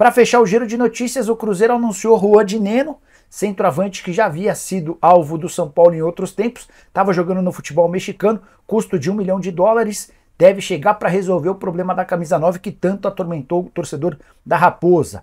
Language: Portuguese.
Para fechar o giro de notícias, o Cruzeiro anunciou Juan Neno, centroavante que já havia sido alvo do São Paulo em outros tempos, estava jogando no futebol mexicano, custo de um milhão de dólares, deve chegar para resolver o problema da camisa 9 que tanto atormentou o torcedor da Raposa.